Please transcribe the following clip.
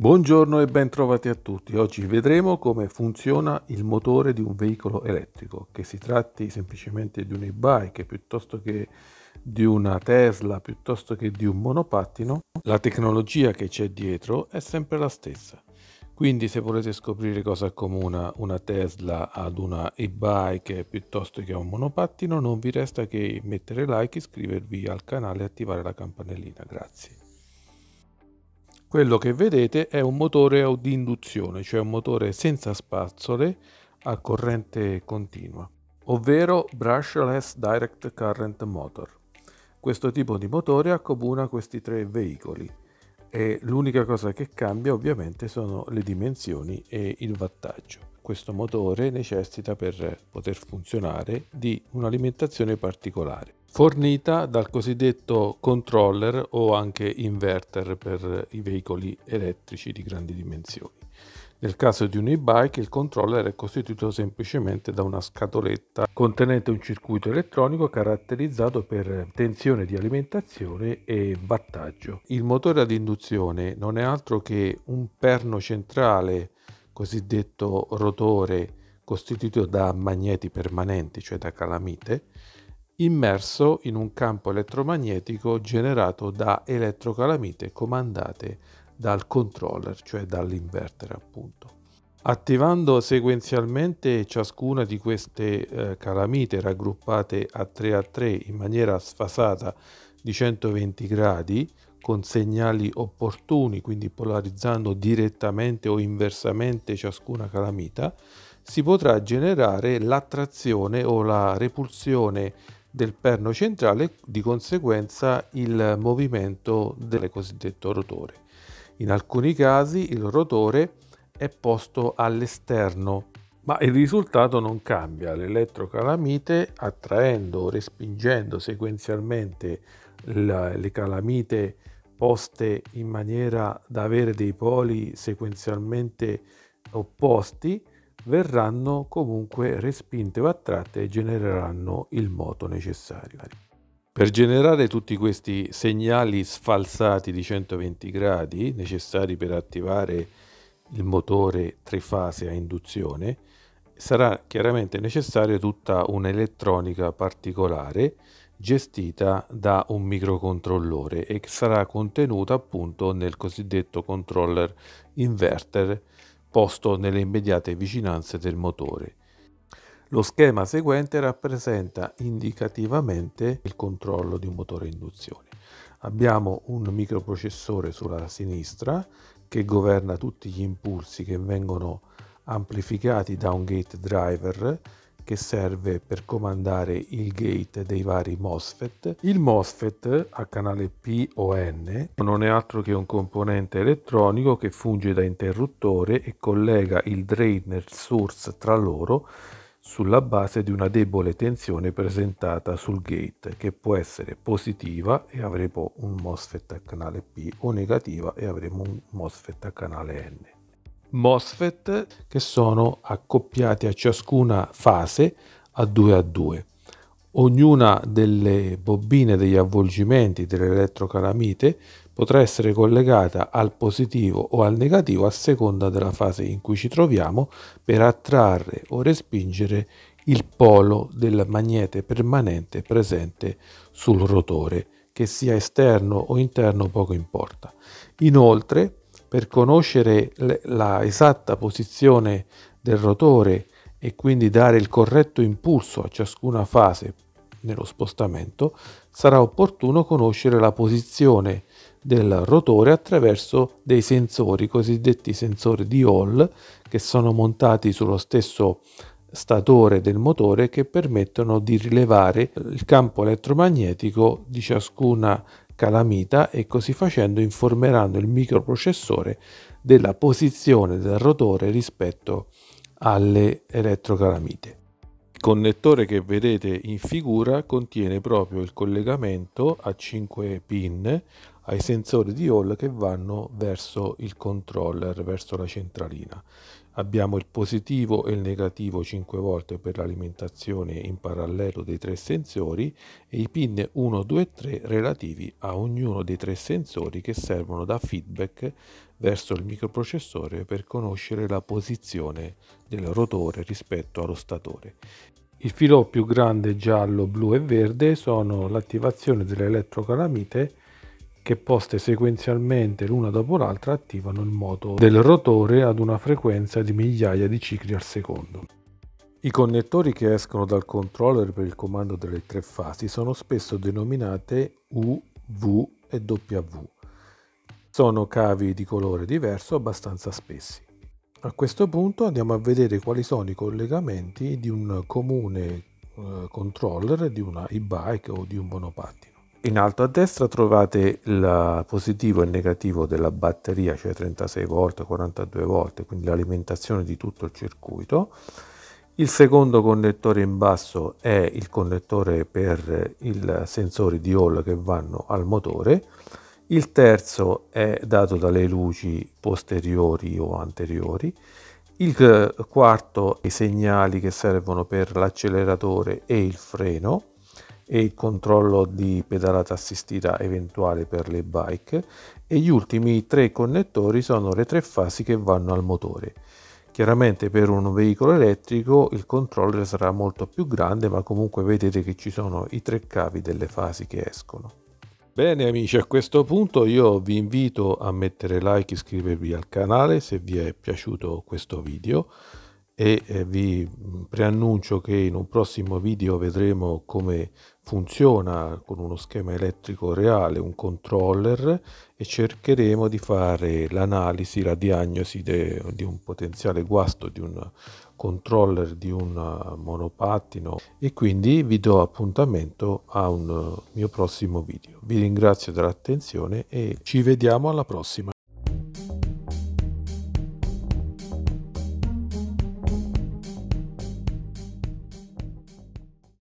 Buongiorno e bentrovati a tutti. Oggi vedremo come funziona il motore di un veicolo elettrico, che si tratti semplicemente di un e-bike piuttosto che di una Tesla, piuttosto che di un monopattino, la tecnologia che c'è dietro è sempre la stessa. Quindi se volete scoprire cosa accomuna una Tesla ad una e-bike piuttosto che a un monopattino, non vi resta che mettere like, iscrivervi al canale e attivare la campanellina. Grazie. Quello che vedete è un motore ad induzione, cioè un motore senza spazzole a corrente continua, ovvero brushless direct current motor. Questo tipo di motore accomuna questi tre veicoli e l'unica cosa che cambia ovviamente sono le dimensioni e il wattaggio. Questo motore necessita per poter funzionare di un'alimentazione particolare fornita dal cosiddetto controller o anche inverter per i veicoli elettrici di grandi dimensioni. Nel caso di un e-bike il controller è costituito semplicemente da una scatoletta contenente un circuito elettronico caratterizzato per tensione di alimentazione e wattaggio. Il motore ad induzione non è altro che un perno centrale, cosiddetto rotore, costituito da magneti permanenti, cioè da calamite, immerso in un campo elettromagnetico generato da elettrocalamite comandate dal controller, cioè dall'inverter appunto. Attivando sequenzialmente ciascuna di queste eh, calamite raggruppate a 3 a 3 in maniera sfasata di 120 gradi con segnali opportuni, quindi polarizzando direttamente o inversamente ciascuna calamita, si potrà generare l'attrazione o la repulsione del perno centrale, di conseguenza il movimento del cosiddetto rotore. In alcuni casi il rotore è posto all'esterno, ma il risultato non cambia. L'elettrocalamite, attraendo o respingendo sequenzialmente le calamite poste in maniera da avere dei poli sequenzialmente opposti, verranno comunque respinte o attratte e genereranno il moto necessario. Per generare tutti questi segnali sfalsati di 120 gradi necessari per attivare il motore trifase a induzione, sarà chiaramente necessaria tutta un'elettronica particolare gestita da un microcontrollore e che sarà contenuta appunto nel cosiddetto controller inverter posto nelle immediate vicinanze del motore. Lo schema seguente rappresenta indicativamente il controllo di un motore a induzione. Abbiamo un microprocessore sulla sinistra che governa tutti gli impulsi che vengono amplificati da un gate driver che serve per comandare il gate dei vari MOSFET. Il MOSFET a canale P o N non è altro che un componente elettronico che funge da interruttore e collega il drainer source tra loro sulla base di una debole tensione presentata sul gate che può essere positiva e avremo un MOSFET a canale P o negativa e avremo un MOSFET a canale N. MOSFET che sono accoppiati a ciascuna fase a 2 a 2. Ognuna delle bobine degli avvolgimenti dell'elettrocalamite potrà essere collegata al positivo o al negativo a seconda della fase in cui ci troviamo per attrarre o respingere il polo del magnete permanente presente sul rotore, che sia esterno o interno poco importa. Inoltre per conoscere l'esatta posizione del rotore e quindi dare il corretto impulso a ciascuna fase nello spostamento, sarà opportuno conoscere la posizione del rotore attraverso dei sensori, cosiddetti sensori di Hall, che sono montati sullo stesso statore del motore che permettono di rilevare il campo elettromagnetico di ciascuna calamita e così facendo informeranno il microprocessore della posizione del rotore rispetto alle elettrocalamite. Il connettore che vedete in figura contiene proprio il collegamento a 5 pin ai sensori di Hall che vanno verso il controller, verso la centralina abbiamo il positivo e il negativo 5 volte per l'alimentazione in parallelo dei tre sensori e i pin 1, 2 e 3 relativi a ognuno dei tre sensori che servono da feedback verso il microprocessore per conoscere la posizione del rotore rispetto allo statore. Il filo più grande giallo, blu e verde sono l'attivazione dell'elettrocalamite che poste sequenzialmente l'una dopo l'altra attivano il moto del rotore ad una frequenza di migliaia di cicli al secondo. I connettori che escono dal controller per il comando delle tre fasi sono spesso denominate U, V e W. Sono cavi di colore diverso abbastanza spessi. A questo punto andiamo a vedere quali sono i collegamenti di un comune eh, controller di una e-bike o di un monopattino. In alto a destra trovate il positivo e il negativo della batteria, cioè 36 volt, 42 volt, quindi l'alimentazione di tutto il circuito. Il secondo connettore in basso è il connettore per i sensori di Hall che vanno al motore. Il terzo è dato dalle luci posteriori o anteriori. Il quarto i segnali che servono per l'acceleratore e il freno e il controllo di pedalata assistita eventuale per le bike e gli ultimi tre connettori sono le tre fasi che vanno al motore. Chiaramente per un veicolo elettrico il controller sarà molto più grande ma comunque vedete che ci sono i tre cavi delle fasi che escono. Bene amici, a questo punto io vi invito a mettere like, e iscrivervi al canale se vi è piaciuto questo video e eh, vi mm, preannuncio che in un prossimo video vedremo come funziona con uno schema elettrico reale un controller e cercheremo di fare l'analisi, la diagnosi de, di un potenziale guasto di un controller di un uh, monopattino e quindi vi do appuntamento a un uh, mio prossimo video. Vi ringrazio dell'attenzione e ci vediamo alla prossima.